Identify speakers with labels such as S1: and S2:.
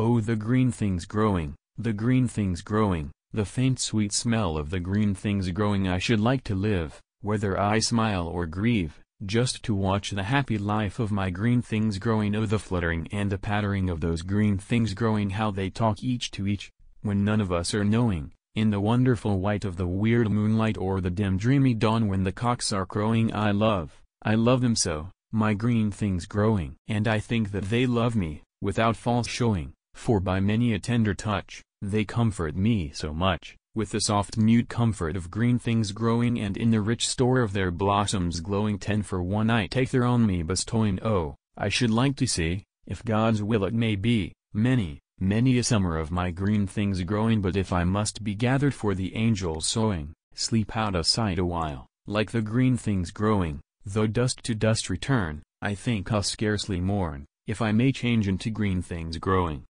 S1: Oh the green things growing, the green things growing, the faint sweet smell of the green things growing I should like to live, whether I smile or grieve, just to watch the happy life of my green things growing oh the fluttering and the pattering of those green things growing how they talk each to each, when none of us are knowing, in the wonderful white of the weird moonlight or the dim dreamy dawn when the cocks are crowing I love, I love them so, my green things growing. And I think that they love me, without false showing for by many a tender touch, they comfort me so much, with the soft mute comfort of green things growing and in the rich store of their blossoms glowing ten for one I take their on me bestowing oh, I should like to see, if God's will it may be, many, many a summer of my green things growing but if I must be gathered for the angels sowing, sleep out of sight awhile, like the green things growing, though dust to dust return, I think I'll scarcely mourn, if I may change into green things growing.